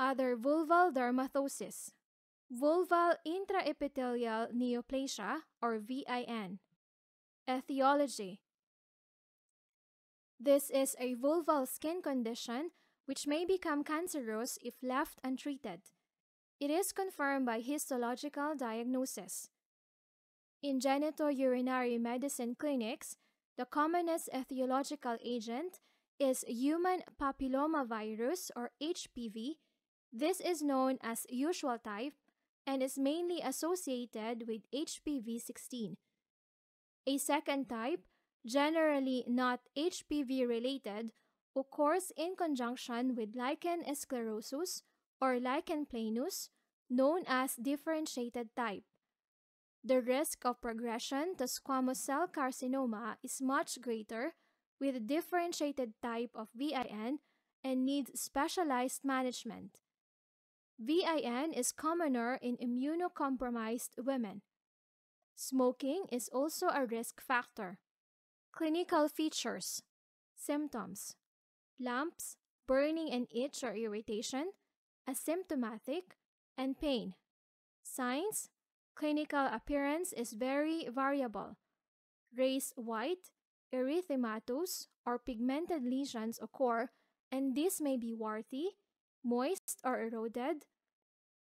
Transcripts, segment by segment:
Other vulval dermatosis, Vulval intraepithelial neoplasia or VIN. Etiology. This is a vulval skin condition which may become cancerous if left untreated. It is confirmed by histological diagnosis. In genitourinary medicine clinics, the commonest etiological agent is human papillomavirus or HPV this is known as usual type and is mainly associated with HPV 16. A second type, generally not HPV related, occurs in conjunction with lichen sclerosus or lichen planus, known as differentiated type. The risk of progression to squamous cell carcinoma is much greater with differentiated type of VIN and needs specialized management. VIN is commoner in immunocompromised women. Smoking is also a risk factor. Clinical features Symptoms Lumps, burning and itch or irritation, asymptomatic, and pain. Signs Clinical appearance is very variable. Race white, erythematous, or pigmented lesions occur, and this may be warty, moist or eroded.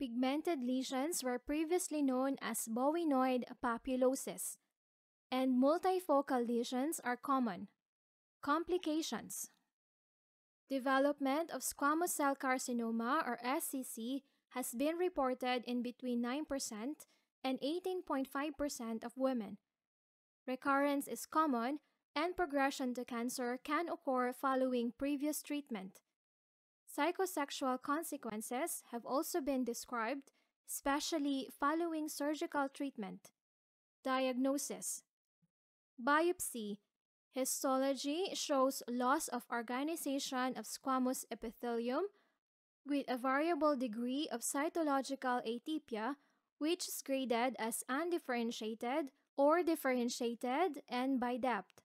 Pigmented lesions were previously known as bovinoid papulosis, and multifocal lesions are common. Complications Development of squamous cell carcinoma or SCC has been reported in between 9% and 18.5% of women. Recurrence is common and progression to cancer can occur following previous treatment. Psychosexual consequences have also been described, especially following surgical treatment. Diagnosis Biopsy Histology shows loss of organization of squamous epithelium with a variable degree of cytological atypia, which is graded as undifferentiated or differentiated and by depth.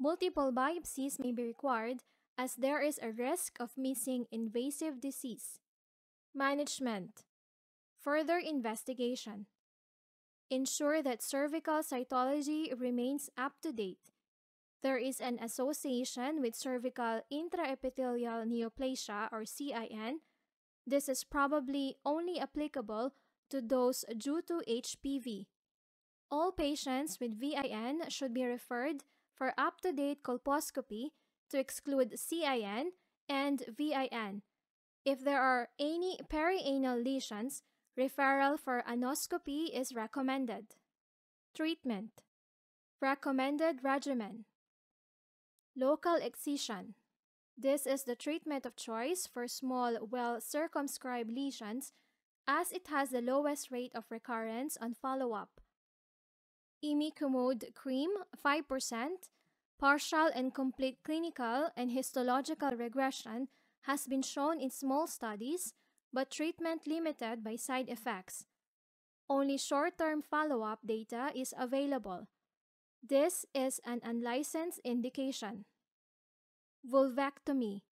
Multiple biopsies may be required as there is a risk of missing invasive disease. Management Further investigation. Ensure that cervical cytology remains up to date. There is an association with cervical intraepithelial neoplasia or CIN. This is probably only applicable to those due to HPV. All patients with VIN should be referred for up to date colposcopy to exclude CIN and VIN. If there are any perianal lesions, referral for anoscopy is recommended. Treatment Recommended regimen Local excision. This is the treatment of choice for small, well circumscribed lesions as it has the lowest rate of recurrence on follow up. Imicommode cream 5% partial and complete clinical and histological regression has been shown in small studies, but treatment limited by side effects. Only short-term follow-up data is available. This is an unlicensed indication. Vulvectomy.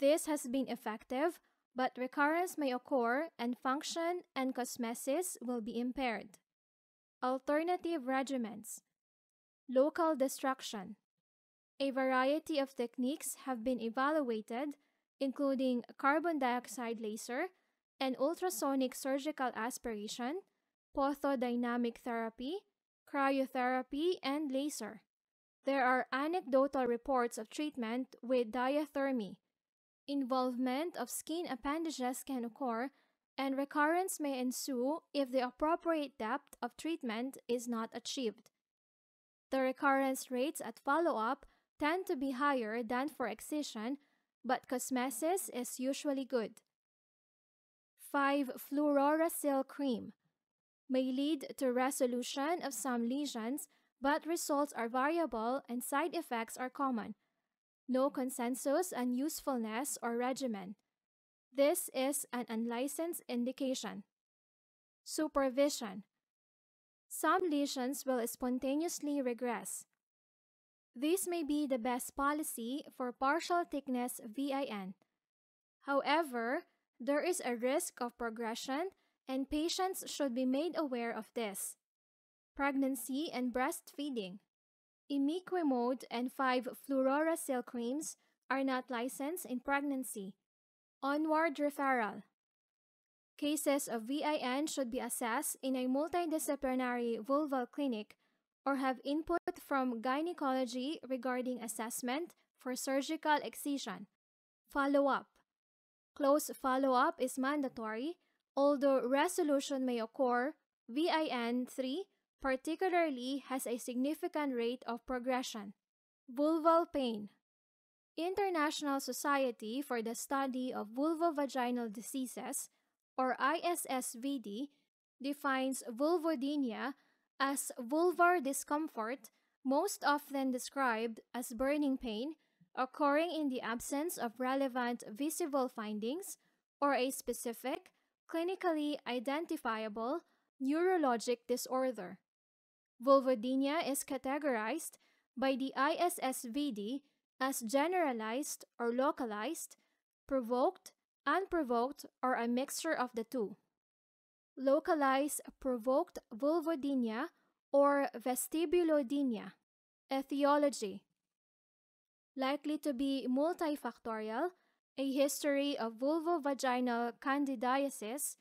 This has been effective, but recurrence may occur and function and cosmesis will be impaired. Alternative regimens. Local destruction. A variety of techniques have been evaluated, including carbon dioxide laser and ultrasonic surgical aspiration, pothodynamic therapy, cryotherapy, and laser. There are anecdotal reports of treatment with diathermy. Involvement of skin appendages can occur, and recurrence may ensue if the appropriate depth of treatment is not achieved. The recurrence rates at follow-up tend to be higher than for excision, but cosmesis is usually good. 5. Fluorouracil cream may lead to resolution of some lesions, but results are variable and side effects are common. No consensus on usefulness or regimen. This is an unlicensed indication. Supervision some lesions will spontaneously regress. This may be the best policy for partial thickness VIN. However, there is a risk of progression and patients should be made aware of this. Pregnancy and breastfeeding. Imiquimod and 5-fluorouracil creams are not licensed in pregnancy. Onward referral. Cases of VIN should be assessed in a multidisciplinary vulval clinic or have input from gynecology regarding assessment for surgical excision. Follow-up. Close follow-up is mandatory, although resolution may occur, VIN-3 particularly has a significant rate of progression. Vulval pain. International Society for the Study of Vulvovaginal Diseases or ISSVD, defines vulvodynia as vulvar discomfort, most often described as burning pain, occurring in the absence of relevant visible findings or a specific, clinically identifiable neurologic disorder. Vulvodynia is categorized by the ISSVD as generalized or localized, provoked Unprovoked or a mixture of the two. Localized provoked vulvodynia or vestibulodynia, etiology. Likely to be multifactorial, a history of vulvovaginal candidiasis,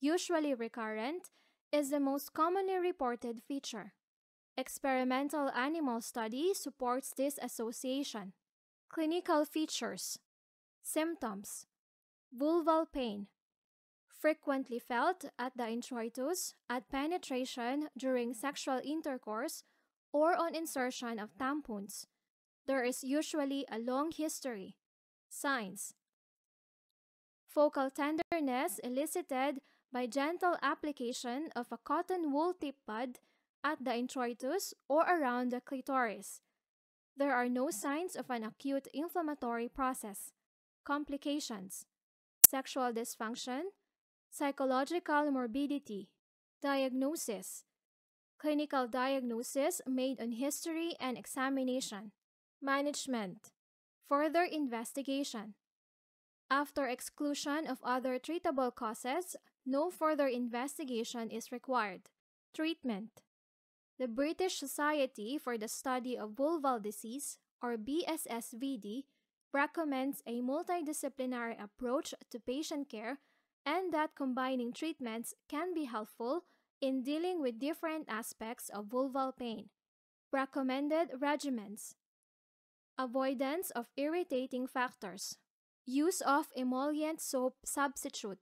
usually recurrent, is the most commonly reported feature. Experimental animal study supports this association. Clinical features Symptoms Vulval pain. Frequently felt at the introitus, at penetration during sexual intercourse, or on insertion of tampons. There is usually a long history. Signs Focal tenderness elicited by gentle application of a cotton wool tip pad at the introitus or around the clitoris. There are no signs of an acute inflammatory process. Complications sexual dysfunction, psychological morbidity, diagnosis, clinical diagnosis made on history and examination, management, further investigation. After exclusion of other treatable causes, no further investigation is required. Treatment The British Society for the Study of Vulval Disease, or BSSVD, recommends a multidisciplinary approach to patient care and that combining treatments can be helpful in dealing with different aspects of vulval pain. Recommended regimens Avoidance of irritating factors, use of emollient soap substitute,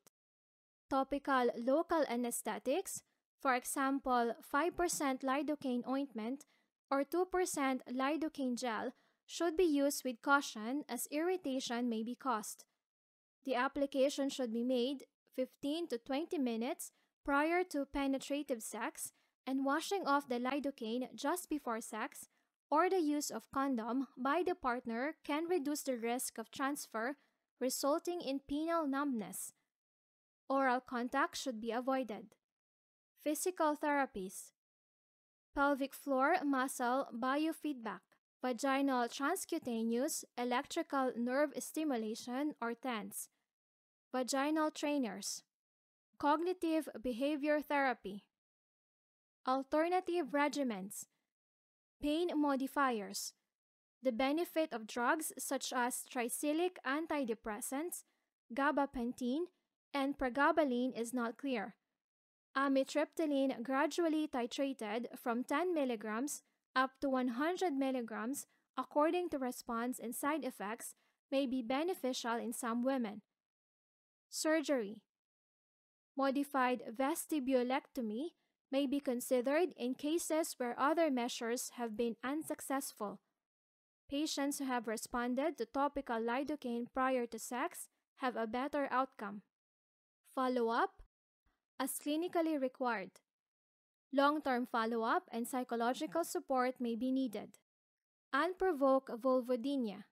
topical local anesthetics, for example, 5% lidocaine ointment or 2% lidocaine gel should be used with caution as irritation may be caused. The application should be made 15 to 20 minutes prior to penetrative sex and washing off the lidocaine just before sex or the use of condom by the partner can reduce the risk of transfer resulting in penile numbness. Oral contact should be avoided. Physical therapies pelvic floor muscle biofeedback, vaginal transcutaneous electrical nerve stimulation or TENS, vaginal trainers, cognitive behavior therapy, alternative regimens, pain modifiers, the benefit of drugs such as tricyclic antidepressants, gabapentin, and pregabalin is not clear. Amitriptyline gradually titrated from 10 milligrams up to 100 milligrams according to response and side effects may be beneficial in some women. Surgery Modified vestibulectomy may be considered in cases where other measures have been unsuccessful. Patients who have responded to topical lidocaine prior to sex have a better outcome. Follow up as clinically required. Long-term follow-up and psychological support may be needed. Unprovoked vulvodynia.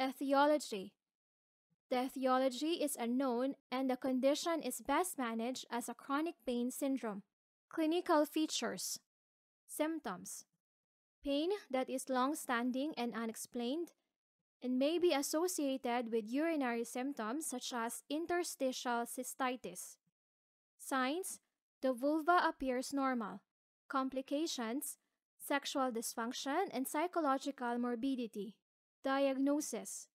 Etiology. The etiology is unknown and the condition is best managed as a chronic pain syndrome. Clinical features. Symptoms. Pain that is long-standing and unexplained and may be associated with urinary symptoms such as interstitial cystitis. Signs the vulva appears normal. Complications, sexual dysfunction, and psychological morbidity. Diagnosis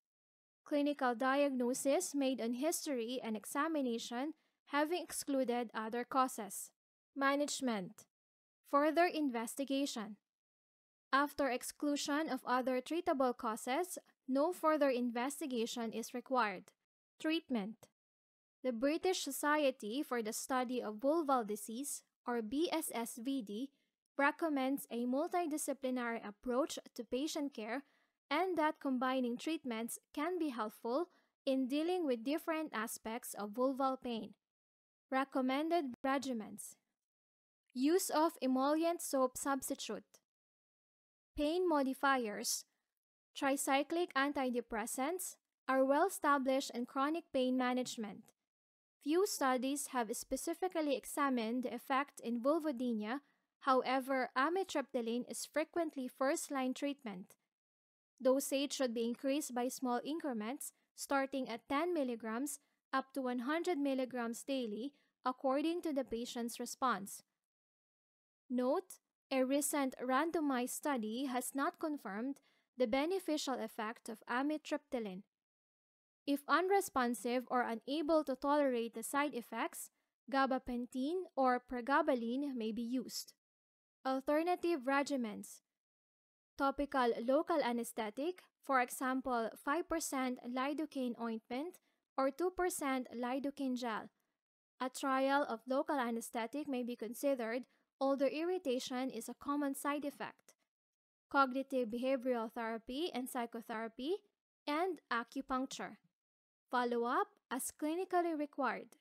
Clinical diagnosis made on history and examination having excluded other causes. Management Further investigation. After exclusion of other treatable causes, no further investigation is required. Treatment the British Society for the Study of Vulval Disease, or BSSVD, recommends a multidisciplinary approach to patient care and that combining treatments can be helpful in dealing with different aspects of vulval pain. Recommended regimens Use of emollient soap substitute, pain modifiers, tricyclic antidepressants are well established in chronic pain management. Few studies have specifically examined the effect in vulvodynia, however, amitriptyline is frequently first-line treatment. Dosage should be increased by small increments, starting at 10 milligrams up to 100 milligrams daily, according to the patient's response. Note, a recent randomized study has not confirmed the beneficial effect of amitriptyline. If unresponsive or unable to tolerate the side effects, gabapentin or pregabalin may be used. Alternative regimens Topical local anesthetic, for example, 5% lidocaine ointment or 2% lidocaine gel. A trial of local anesthetic may be considered, although irritation is a common side effect. Cognitive behavioral therapy and psychotherapy, and acupuncture follow up as clinically required.